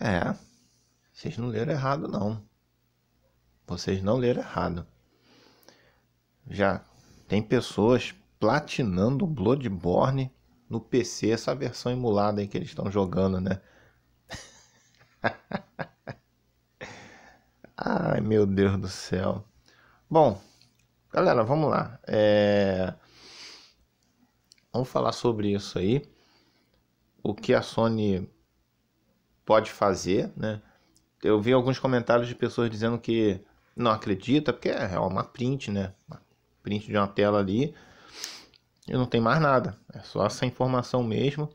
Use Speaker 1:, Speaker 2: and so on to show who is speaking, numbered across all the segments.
Speaker 1: É, vocês não leram errado, não. Vocês não leram errado. Já tem pessoas platinando Bloodborne no PC, essa versão emulada aí que eles estão jogando, né? Ai, meu Deus do céu. Bom, galera, vamos lá. É... Vamos falar sobre isso aí. O que a Sony pode fazer, né? Eu vi alguns comentários de pessoas dizendo que não acredita, porque é, é uma print, né? Uma print de uma tela ali. E não tem mais nada. É só essa informação mesmo.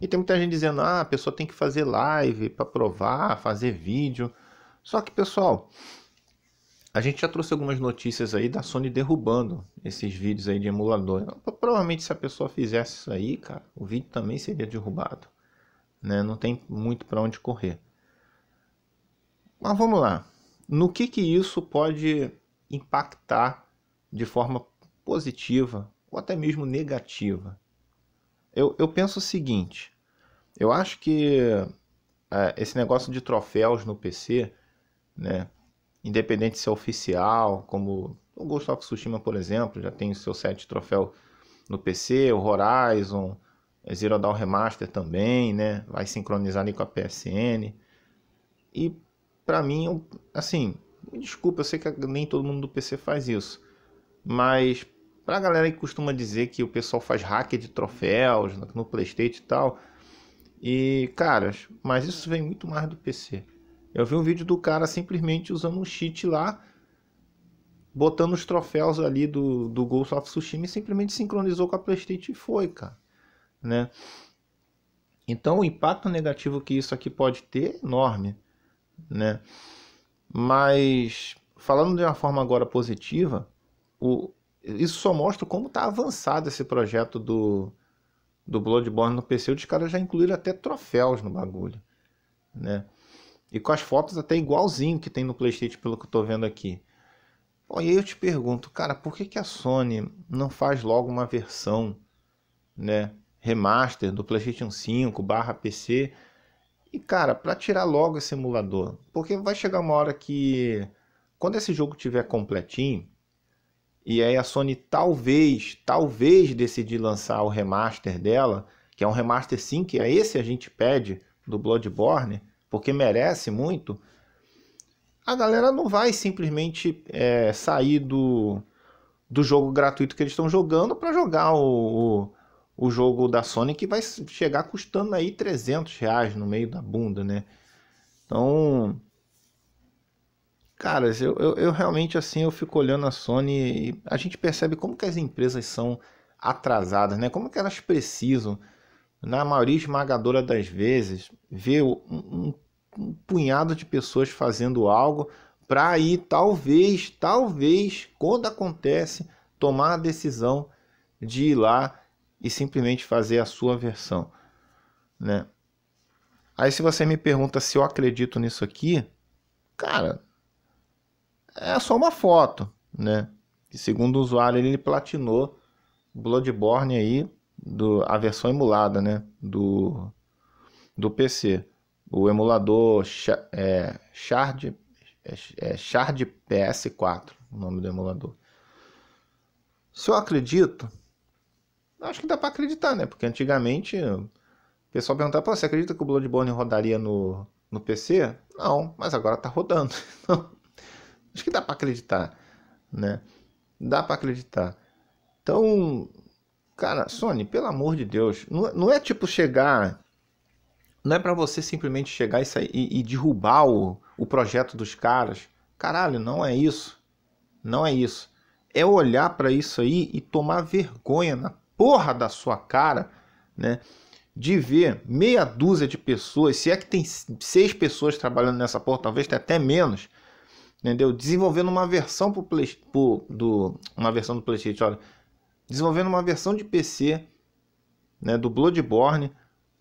Speaker 1: E tem muita gente dizendo, ah, a pessoa tem que fazer live para provar, fazer vídeo. Só que, pessoal, a gente já trouxe algumas notícias aí da Sony derrubando esses vídeos aí de emulador. Provavelmente se a pessoa fizesse isso aí, cara, o vídeo também seria derrubado né? Não tem muito para onde correr. Mas vamos lá. No que que isso pode impactar de forma positiva ou até mesmo negativa? Eu, eu penso o seguinte: eu acho que é, esse negócio de troféus no PC, né? Independente se é oficial, como o Ghost of Tsushima, por exemplo, já tem o seu set de troféu no PC, o Horizon, Zero Dawn Remaster também, né? Vai sincronizar ali com a PSN. E para mim, assim, desculpa, eu sei que nem todo mundo do PC faz isso, mas pra galera que costuma dizer que o pessoal faz hacker de troféus no PlayStation e tal, e caras, mas isso vem muito mais do PC. Eu vi um vídeo do cara simplesmente usando um cheat lá, botando os troféus ali do, do Ghost of Tsushima e simplesmente sincronizou com a PlayStation e foi, cara né? Então o impacto negativo que isso aqui pode ter é enorme, né? Mas falando de uma forma agora positiva, o, isso só mostra como está avançado esse projeto do, do Bloodborne no PC. Os caras já incluíram até troféus no bagulho, né? E com as fotos até igualzinho que tem no PlayStation, pelo que eu estou vendo aqui. Bom, e aí eu te pergunto, cara, por que, que a Sony não faz logo uma versão, né, remaster do PlayStation 5 barra PC. E cara, para tirar logo esse emulador, porque vai chegar uma hora que quando esse jogo tiver completinho, e aí a Sony talvez, talvez decidir lançar o remaster dela, que é um remaster sim, que é esse a gente pede do Bloodborne, porque merece muito. A galera não vai simplesmente é, sair do, do jogo gratuito que eles estão jogando para jogar o, o o jogo da Sony que vai chegar custando aí 300 reais no meio da bunda, né? Então, cara, eu, eu, eu, realmente assim eu fico olhando a Sony e a gente percebe como que as empresas são atrasadas, né? Como que elas precisam, na maioria esmagadora das vezes, ver um, um, um punhado de pessoas fazendo algo para aí talvez, talvez, quando acontece, tomar a decisão de ir lá e simplesmente fazer a sua versão, né? Aí se você me pergunta se eu acredito nisso aqui, cara, é só uma foto, né? E segundo o usuário, ele platinou Bloodborne aí do a versão emulada, né, do do PC. O emulador é, Shard é, é Shard PS4, o nome do emulador. Se eu acredito, acho que dá para acreditar, né? Porque antigamente o pessoal perguntava, Pô, você acredita que o Bloodborne rodaria no, no PC? Não, mas agora tá rodando. Então, acho que dá para acreditar, né? Dá para acreditar. Então, cara, Sony, pelo amor de Deus, não, é, não é tipo chegar não é para você simplesmente chegar e, sair, e, e derrubar o, o projeto dos caras. Caralho, não é isso. Não é isso. É olhar para isso aí e tomar vergonha na porra da sua cara, né? De ver meia dúzia de pessoas, se é que tem seis pessoas trabalhando nessa porra, talvez tenha até menos, entendeu? Desenvolvendo uma versão pro Play, pro, do, uma versão do PlayStation, olha, desenvolvendo uma versão de PC, né, do Bloodborne,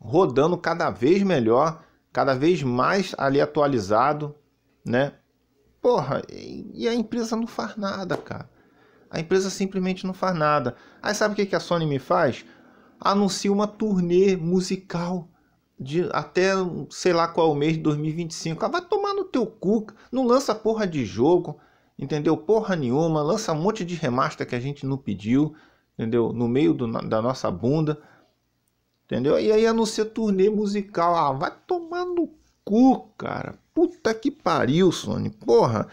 Speaker 1: rodando cada vez melhor, cada vez mais ali atualizado, né? Porra, e a empresa não faz nada, cara. A empresa simplesmente não faz nada. Aí sabe o que a Sony me faz? Anuncia uma turnê musical de até sei lá qual mês de 2025. Ah, vai tomar no teu cu, não lança porra de jogo, entendeu? Porra nenhuma, lança um monte de remaster que a gente não pediu, entendeu? No meio do, da nossa bunda, entendeu? E aí anuncia turnê musical. Ah, vai tomar no cu, cara. Puta que pariu, Sony. Porra.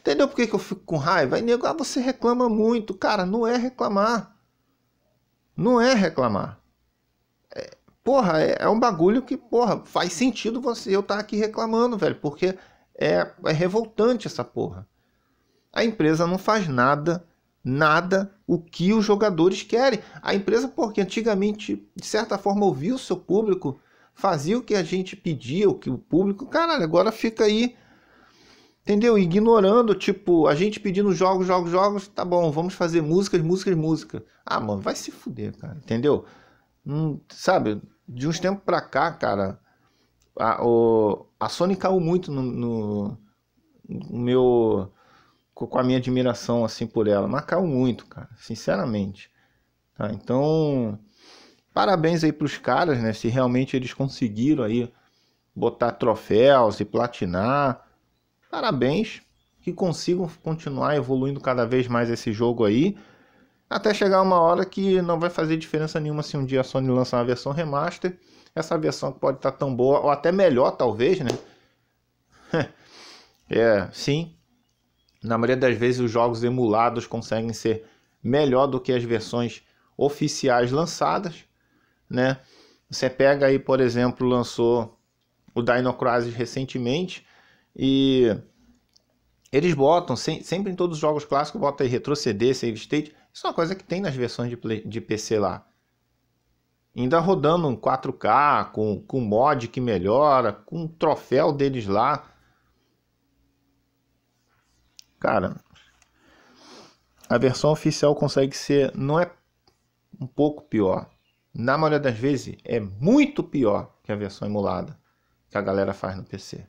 Speaker 1: Entendeu por que, que eu fico com raiva? Aí nego, ah, você reclama muito. Cara, não é reclamar. Não é reclamar. É, porra, é, é um bagulho que, porra, faz sentido você eu estar tá aqui reclamando, velho, porque é, é revoltante essa porra. A empresa não faz nada, nada o que os jogadores querem. A empresa, porque antigamente, de certa forma, ouvia o seu público, fazia o que a gente pedia, o que o público. Caralho, agora fica aí Entendeu? Ignorando, tipo, a gente pedindo jogos, jogos, jogos, tá bom, vamos fazer músicas, músicas, músicas. Ah, mano, vai se fuder, cara, entendeu? Hum, sabe, de uns tempos pra cá, cara, a, o, a Sony caiu muito no, no, no meu. com a minha admiração, assim, por ela, mas caiu muito, cara, sinceramente. Tá? Então, parabéns aí pros caras, né, se realmente eles conseguiram aí botar troféus e platinar Parabéns, que consigam continuar evoluindo cada vez mais esse jogo aí, até chegar uma hora que não vai fazer diferença nenhuma se um dia a Sony lançar uma versão remaster, essa versão pode estar tá tão boa, ou até melhor talvez, né? é, sim, na maioria das vezes os jogos emulados conseguem ser melhor do que as versões oficiais lançadas, né? Você pega aí, por exemplo, lançou o Dino Crisis recentemente, e eles botam, sempre em todos os jogos clássicos, botam aí retroceder, save state. Isso é uma coisa que tem nas versões de, play, de PC lá. Ainda rodando um 4K, com, com mod que melhora, com um troféu deles lá. Cara, a versão oficial consegue ser, não é um pouco pior. Na maioria das vezes é muito pior que a versão emulada que a galera faz no PC.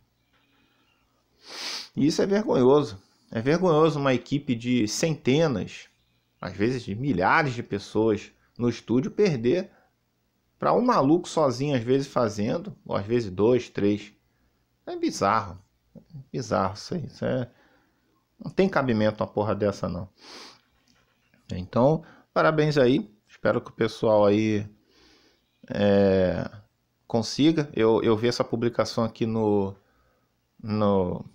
Speaker 1: E isso é vergonhoso. É vergonhoso uma equipe de centenas, às vezes de milhares de pessoas no estúdio perder para um maluco sozinho, às vezes fazendo, ou às vezes dois, três. É bizarro. É bizarro isso aí. Isso é... Não tem cabimento uma porra dessa, não. Então, parabéns aí. Espero que o pessoal aí é, consiga. Eu, eu vi essa publicação aqui no, no,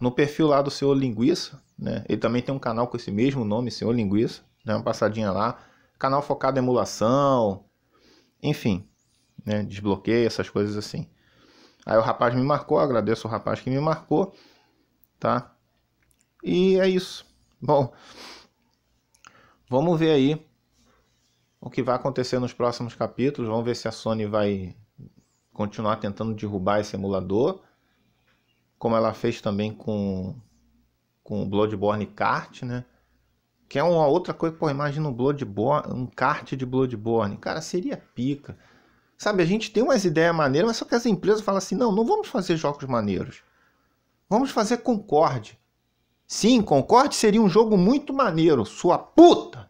Speaker 1: no perfil lá do Senhor Linguiça, né? Ele também tem um canal com esse mesmo nome, Senhor Linguiça, né? Uma passadinha lá. Canal focado em emulação, enfim, né? Desbloqueio, essas coisas assim. Aí o rapaz me marcou, agradeço o rapaz que me marcou, tá? E é isso. Bom, vamos ver aí o que vai acontecer nos próximos capítulos. Vamos ver se a Sony vai continuar tentando derrubar esse emulador, como ela fez também com, com o Bloodborne Kart, né? Que é uma outra coisa, pô, imagina um Bloodborne, um kart de Bloodborne. Cara, seria pica. Sabe, a gente tem umas ideias maneiras, mas só que as empresas falam assim: não, não vamos fazer jogos maneiros. Vamos fazer Concorde. Sim, Concorde seria um jogo muito maneiro, sua puta!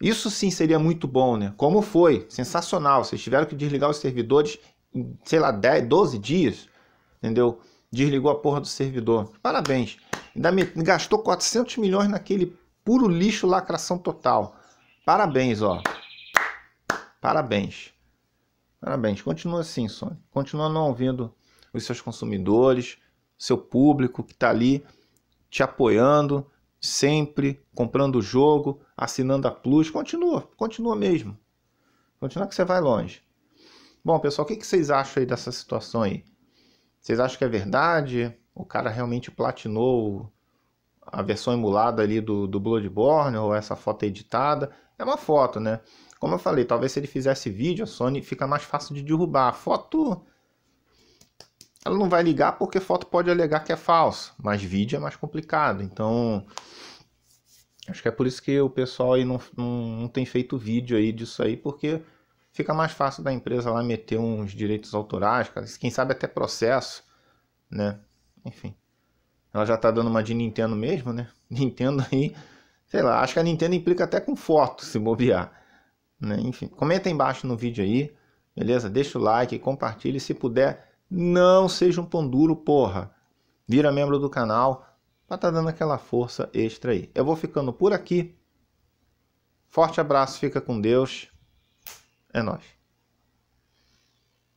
Speaker 1: Isso sim seria muito bom, né? Como foi? Sensacional. Vocês tiveram que desligar os servidores em, sei lá, 10, 12 dias, entendeu? Desligou a porra do servidor. Parabéns. Ainda me, gastou 400 milhões naquele puro lixo lacração total. Parabéns, ó. Parabéns. Parabéns. Continua assim, Sony. Continua não ouvindo os seus consumidores, seu público que está ali te apoiando, sempre comprando o jogo, assinando a Plus, continua, continua mesmo. Continua que você vai longe. Bom, pessoal, o que vocês acham aí dessa situação aí? Vocês acham que é verdade? O cara realmente platinou a versão emulada ali do, do Bloodborne ou essa foto é editada? É uma foto, né? Como eu falei, talvez se ele fizesse vídeo, a Sony fica mais fácil de derrubar. A foto ela não vai ligar porque foto pode alegar que é falsa, mas vídeo é mais complicado. Então, acho que é por isso que o pessoal aí não, não, não tem feito vídeo aí disso aí, porque fica mais fácil da empresa lá meter uns direitos autorais, cara. quem sabe até processo, né? Enfim. Ela já tá dando uma de Nintendo mesmo, né? Nintendo aí, sei lá, acho que a Nintendo implica até com foto, se bobear. Né? Enfim, comenta aí embaixo no vídeo aí, beleza? Deixa o like, compartilha e se puder não seja um pão duro, porra. Vira membro do canal para tá dando aquela força extra aí. Eu vou ficando por aqui. Forte abraço, fica com Deus. É nós.